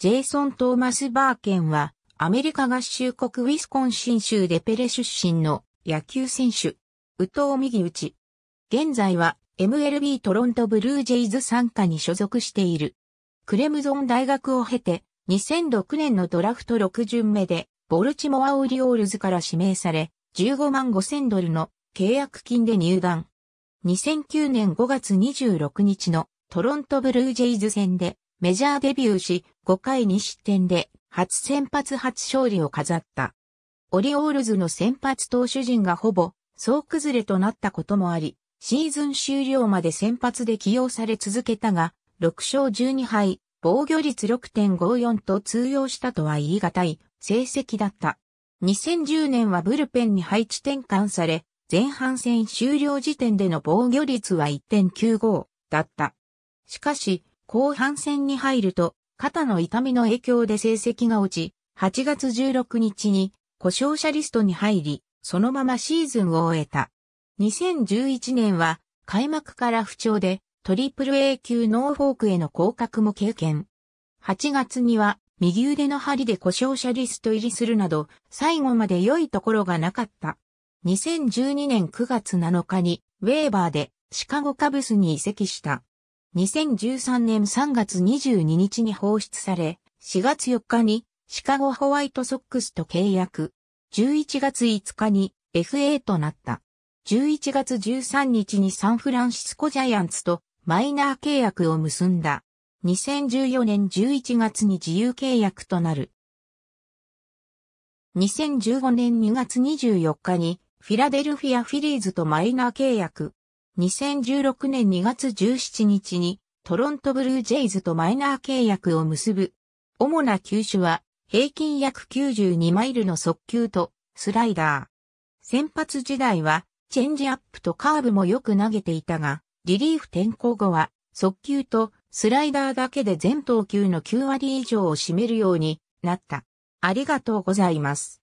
ジェイソン・トーマス・バーケンは、アメリカ合衆国ウィスコンシン州でペレ出身の野球選手。宇藤右打ち。現在は MLB トロントブルージェイズ参加に所属している。クレムゾン大学を経て2006年のドラフト6巡目でボルチモアオリオールズから指名され15万5千ドルの契約金で入団。2009年5月26日のトロントブルージェイズ戦でメジャーデビューし、5回2失点で、初先発初勝利を飾った。オリオールズの先発投手陣がほぼ、総崩れとなったこともあり、シーズン終了まで先発で起用され続けたが、6勝12敗、防御率6.54と通用したとは言い難い成績だった。2010年はブルペンに配置転換され、前半戦終了時点での防御率は1.95だった。しかし、後半戦に入ると、肩の痛みの影響で成績が落ち、8月16日に故障者リストに入り、そのままシーズンを終えた。2011年は開幕から不調で、トリプル A 級ノーフォークへの降格も経験。8月には右腕の針で故障者リスト入りするなど、最後まで良いところがなかった。2012年9月7日にウェーバーでシカゴカブスに移籍した。2013年3月22日に放出され、4月4日にシカゴホワイトソックスと契約。11月5日に FA となった。11月13日にサンフランシスコジャイアンツとマイナー契約を結んだ。2014年11月に自由契約となる。2015年2月24日にフィラデルフィアフィリーズとマイナー契約。2016年2月17日にトロントブルージェイズとマイナー契約を結ぶ。主な球種は平均約92マイルの速球とスライダー。先発時代はチェンジアップとカーブもよく投げていたが、リリーフ転向後は速球とスライダーだけで全投球の9割以上を占めるようになった。ありがとうございます。